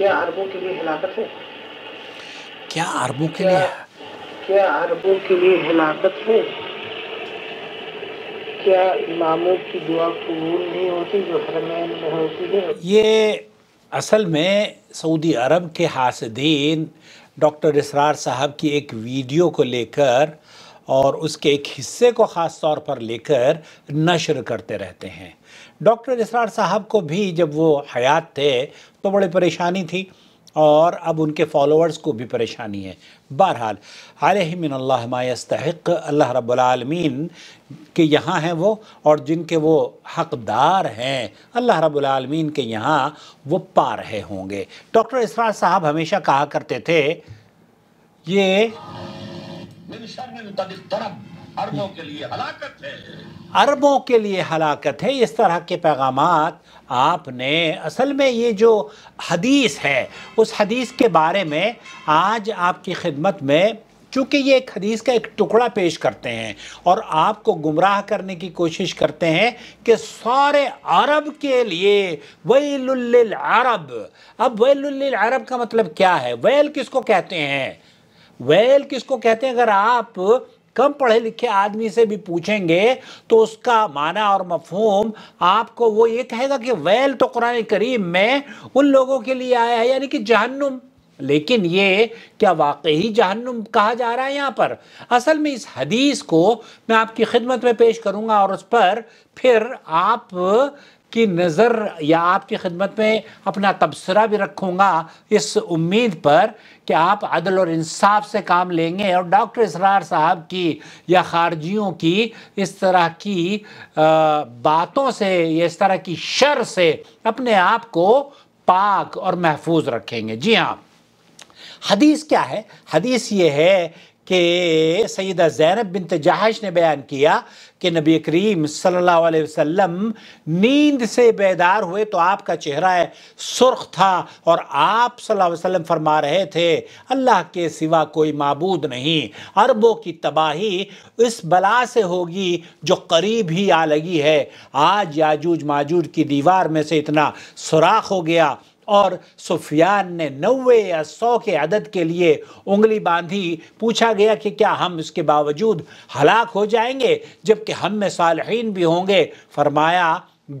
क्या अरबों के लिए हिलाकत है क्या अरबों के लिए क्या अरबों के लिए हिलाकत है क्या इमामों की दुआ कबूल नहीं होती जो हरमैन में होती है ये असल में सऊदी अरब के हासदीन डॉक्टर इसरार साहब की एक वीडियो को लेकर और उसके एक हिस्से को ख़ास तौर पर लेकर नशर करते रहते हैं डॉक्टर इसरार साहब को भी जब वो हयात थे तो बड़ी परेशानी थी और अब उनके फॉलोअर्स को भी परेशानी है बहरहाल मिन मास्तक अल्लाह रबालमीन के यहाँ हैं वो और जिनके वो हकदार हैं अल्लाह रबालमीन के यहाँ वो पा रहे होंगे डॉक्टर इसरार साहब हमेशा कहा करते थे ये अरबों के लिए हलाकत है अरबों के लिए हलाकत है इस तरह के पैगाम आपने असल में ये जो हदीस है उस हदीस के बारे में आज आपकी खिदमत में चूँकि ये एक हदीस का एक टुकड़ा पेश करते हैं और आपको गुमराह करने की कोशिश करते हैं कि सारे अरब के लिए वैल अरब अब वैल अरब का मतलब क्या है वैल किसको कहते हैं वैल किसको कहते हैं अगर आप कम पढ़े लिखे आदमी से भी पूछेंगे तो उसका माना और मफहूम आपको वो ये कहेगा कि वैल तो कुरान करीम में उन लोगों के लिए आया है यानी कि जहन्नुम लेकिन ये क्या वाकई जहन्नुम कहा जा रहा है यहाँ पर असल में इस हदीस को मैं आपकी खिदमत में पेश करूँगा और उस पर फिर आप की नज़र या आपकी खिदमत में अपना तबसरा भी रखूँगा इस उम्मीद पर कि आप अदल और इंसाफ से काम लेंगे और डॉक्टर इसरार साहब की या खारजियों की इस तरह की आ, बातों से या इस तरह की शर से अपने आप को पाक और महफूज रखेंगे जी हाँ हदीस क्या है हदीस ये है कि सैदा ज़ैनब बिनत तजाइश ने बयान किया कि नबी करीम सल्लल्लाहु अलैहि वसल्लम नींद से बेदार हुए तो आपका चेहरा है सुर्ख था और आप सल्लल्लाहु अलैहि वसल्लम फरमा रहे थे अल्लाह के सिवा कोई मबूद नहीं अरबों की तबाही इस बला से होगी जो करीब ही आ लगी है आज याजूज माजूज की दीवार में से इतना सुराख हो गया और सुफियान ने नवे या सौ के अदद के लिए उंगली बांधी पूछा गया कि क्या हम इसके बावजूद हलाक हो जाएंगे जबकि हम में सालहीन भी होंगे फरमाया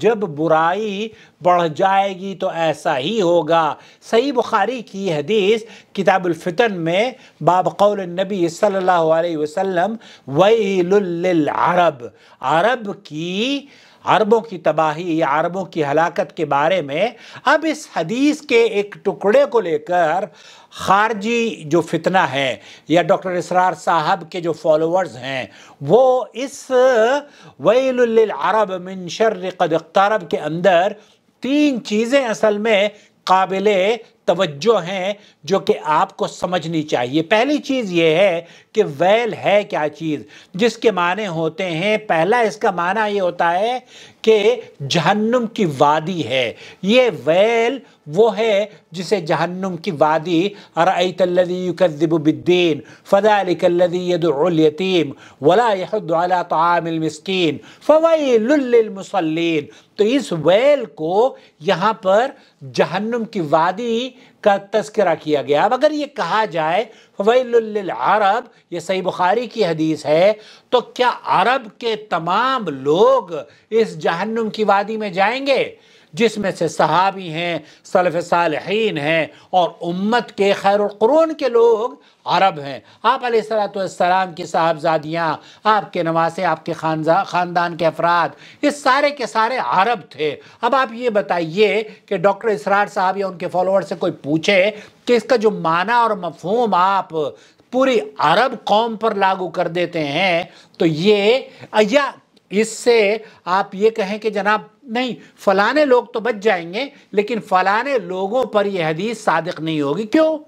जब बुराई बढ़ जाएगी तो ऐसा ही होगा सही बुखारी की हदीस किताबुलफ़ितन में बाब कौल नबी सल्लल्लाहु अलैहि वसल्लम अरब अरब की अरबों की तबाही या अरबों की हलाकत के बारे में अब इस हदीस के एक टुकड़े को लेकर खारजी जो फितना है या डॉक्टर इसरार साहब के जो फॉलोअर्स हैं वो इस वरब अरब मिनशर कदरब के अंदर तीन चीज़ें असल में काबिल तवज्जो हैं जो कि आपको समझनी चाहिए पहली चीज़ ये है कि वैल है क्या चीज़ जिसके माने होते हैं पहला इसका माना ये होता है कि जहन्नुम की वादी है ये वैल वो है जिसे जहन्नुम की वादी अरतल्लिबिद्दीन फ़दाकल्लियतीम वलामस्किन फ़वैलमसलिन तो इस वैल को यहाँ पर जहन्नुम की वादी का तस्करा किया गया अब अगर ये कहा जाए फवैल अरब ये सही बुखारी की हदीस है तो क्या अरब के तमाम लोग इस जहन्नुम की वादी में जाएंगे जिसमें से सहाबी हैं सलफ़ सालहीन हैं और उम्मत के खैरक़रून के लोग अरब हैं आप सलाम की साहबजादियाँ आपके नवासे आपके खानजा ख़ानदान के अफराद इस सारे के सारे अरब थे अब आप ये बताइए कि डॉक्टर इसरार साहब या उनके फॉलोअर से कोई पूछे कि इसका जो माना और मफहम आप पूरी अरब कौम पर लागू कर देते हैं तो ये या इससे आप ये कहें कि जनाब नहीं फलाने लोग तो बच जाएंगे लेकिन फलाने लोगों पर यह हदीस सादक नहीं होगी क्यों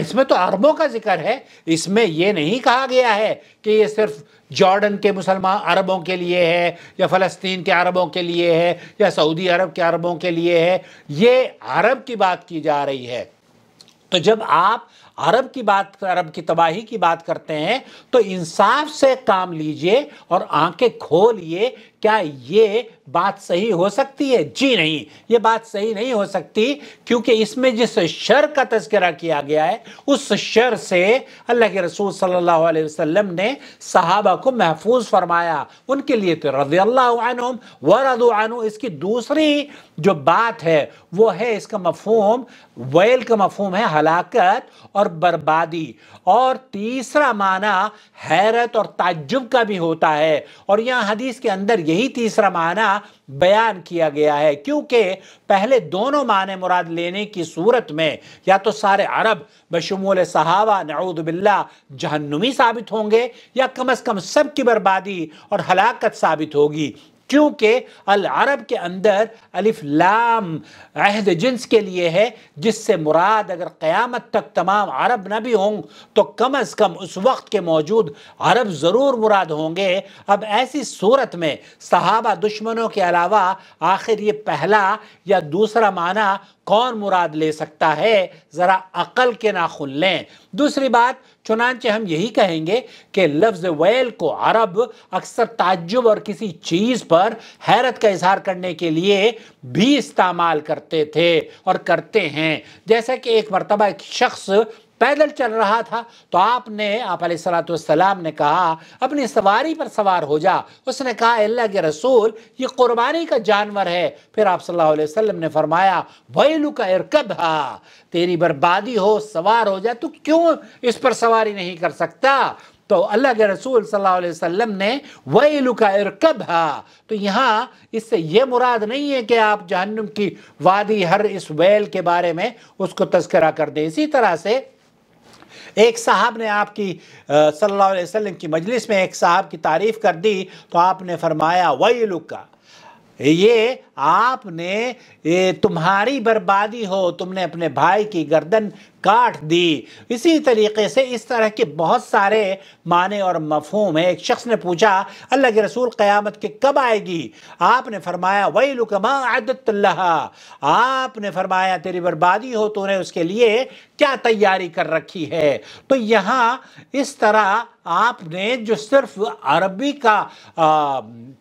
इसमें तो अरबों का जिक्र है इसमें यह नहीं कहा गया है कि ये सिर्फ जॉर्डन के मुसलमान अरबों के लिए है या फ़लस्तीन के अरबों के लिए है या सऊदी अरब के अरबों के लिए है ये अरब की बात की जा रही है तो जब आप अरब की बात अरब की तबाही की बात करते हैं तो इंसाफ से काम लीजिए और आंखें खोलिए क्या ये बात सही हो सकती है जी नहीं ये बात सही नहीं हो सकती क्योंकि इसमें जिस शर का तस्करा किया गया है उस शर से अल्लाह के रसूल सल्लल्लाहु अलैहि वसल्लम ने सहाबा को महफूज फरमाया उनके लिए तो रजी अल्लाह वरदु इसकी दूसरी जो बात है वो है इसका मफहम वैल का मफहम है हलाकत और बर्बादी और तीसरा माना हैरत और ताज्जुब का भी होता है और यहाँ हदीस के अंदर यही तीसरा माना बयान किया गया है क्योंकि पहले दोनों माने मुराद लेने की सूरत में या तो सारे अरब बशमूल सहावा नऊदबिल्ला जहन्नुमी साबित होंगे या कम अज़ कम सब की बर्बादी और हलाकत साबित होगी क्योंकि अल अरब के अंदर अलिफ लाम अहद जिन्स के लिए है जिससे मुराद अगर क़यामत तक तमाम अरब न भी हों तो कम अज़ कम उस वक्त के मौजूद अरब ज़रूर मुराद होंगे अब ऐसी सूरत में सहाबा दुश्मनों के अलावा आखिर ये पहला या दूसरा माना कौन मुराद ले सकता है ज़रा अकल के नाखुन लें दूसरी बात चुनानचे हम यही कहेंगे कि लफ्ज़ वैल को अरब अक्सर ताज्जुब और किसी चीज़ पर हैरत का इजहार करने के लिए भी इस्तेमाल करते थे और करते हैं जैसा कि एक मरतबा एक शख्स पैदल चल रहा था तो आपने आप सलाम ने कहा अपनी सवारी पर सवार हो जा उसने कहा अल्लाह के रसूल ये कुर्बानी का जानवर है फिर आप सल्लल्लाहु अलैहि वसल्लम ने फरमाया वैलू का इरकब हा तेरी बर्बादी हो सवार हो जा तू क्यों इस पर सवारी नहीं कर सकता तो अल्लाह के रसूल सल्लल्लाहु अलैहि वसल्लम ने वैलू का इरकब हा तो यहाँ इससे ये मुराद नहीं है कि आप जहन्नुम की वादी हर इस वैल के बारे में उसको तस्करा कर दें इसी तरह से एक साहब ने आपकी सल्लल्लाहु अलैहि वसल्लम की मजलिस में एक साहब की तारीफ़ कर दी तो आपने फरमाया वही लुका ये आपने ये तुम्हारी बर्बादी हो तुमने अपने भाई की गर्दन काट दी इसी तरीके से इस तरह के बहुत सारे माने और मफहम है एक शख्स ने पूछा अल्लाह के रसूल क़यामत के कब आएगी आपने फरमाया वही लुकमा आदत आपने फरमाया तेरी बर्बादी हो तूने उसके लिए क्या तैयारी कर रखी है तो यहाँ इस तरह आपने जो सिर्फ अरबी का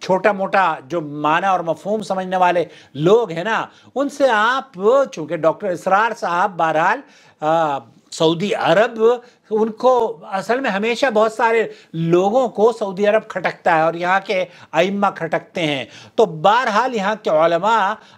छोटा मोटा जो माना और मफहम समझने वाले लोग हैं ना उनसे आप चूँकि डॉक्टर इसरार साहब बहरहाल सऊदी अरब उनको असल में हमेशा बहुत सारे लोगों को सऊदी अरब खटकता है और यहाँ के आइम्मा खटकते हैं तो बहरहाल यहाँ के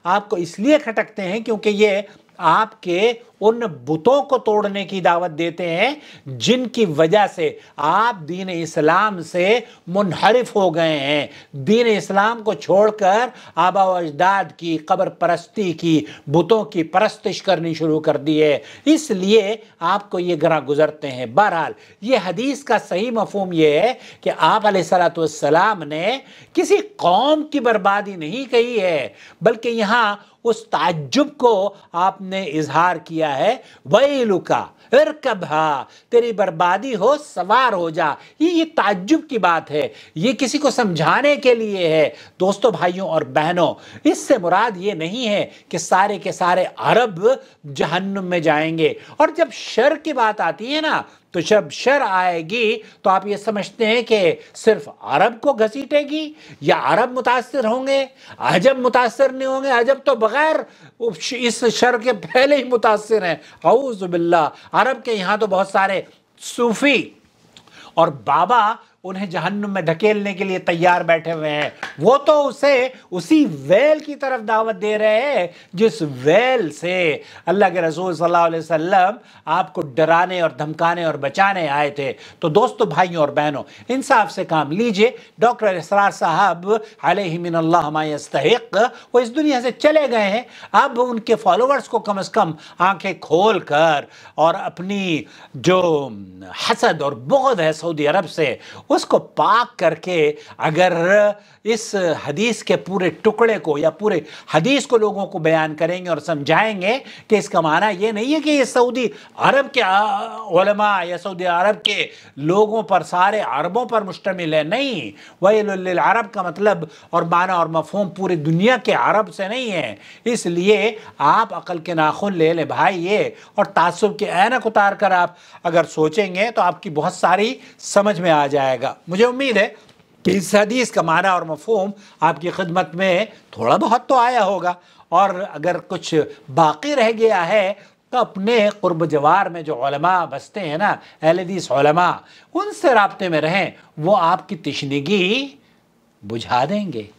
आपको इसलिए खटकते हैं क्योंकि ये आपके उन बुतों को तोड़ने की दावत देते हैं जिनकी वजह से आप दीन इस्लाम से मुनहरफ हो गए हैं दीन इस्लाम को छोड़कर आबा अजदाद की कब्र परस्ती की बुतों की परस्तिश करनी शुरू कर दी है इसलिए आपको ये ग्रह गुजरते हैं बहरहाल ये हदीस का सही मफहम यह है कि आप सलाम ने किसी कौम की बर्बादी नहीं कही है बल्कि यहाँ उस ताज्जुब को आपने इजहार किया गया है वही लुका इरकबहा तेरी बर्बादी हो सवार हो जा ये ये ताज्जुब की बात है ये किसी को समझाने के लिए है दोस्तों भाइयों और बहनों इससे मुराद ये नहीं है कि सारे के सारे अरब जहन्नुम में जाएंगे और जब शर की बात आती है ना तो जब शर आएगी तो आप ये समझते हैं कि सिर्फ अरब को घसीटेगी या अरब मुतासर होंगे अजब मुतासर नहीं होंगे अजब तो बगैर इस शर के पहले ही मुतासर हैं हाउज़बिल्ला अरब के यहाँ तो बहुत सारे सूफ़ी और बाबा उन्हें जहन्नुम में ढकेलने के लिए तैयार बैठे हुए हैं वो तो उसे उसी वेल की तरफ दावत दे रहे हैं जिस वेल से अल्लाह के रसूल सल्लल्लाहु अलैहि वसल्लम आपको डराने और धमकाने और बचाने आए थे तो दोस्तों भाइयों और बहनों इंसाफ से काम लीजिए डॉक्टर इसरार साहब अलहमिनस्तक वो इस दुनिया से चले गए हैं अब उनके फॉलोअर्स को कम अज़ कम आँखें खोल कर और अपनी जो हसद और बहुत है सऊदी अरब से उस उसको पाक करके अगर इस हदीस के पूरे टुकड़े को या पूरे हदीस को लोगों को बयान करेंगे और समझाएंगे कि इसका माना ये नहीं है कि ये सऊदी अरब के ओलमा या सऊदी अरब के लोगों पर सारे अरबों पर मुश्तमिल है नहीं वही अरब का मतलब और माना और मफहम पूरी दुनिया के अरब से नहीं है इसलिए आप अकल के नाखुन ले लें भाई ये और तासुब के ऐनक उतार कर आप अगर सोचेंगे तो आपकी बहुत सारी समझ में आ जाएगा जाएगा मुझे उम्मीद है कि इस हदीस का माना और मफहम आपकी खदमत में थोड़ा बहुत तो आया होगा और अगर कुछ बाकी रह गया है तो अपने कुर्ब जवार में जो ओलमा बसते हैं ना अहलदीस उनसे रबते में रहें वो आपकी तशनगी बुझा देंगे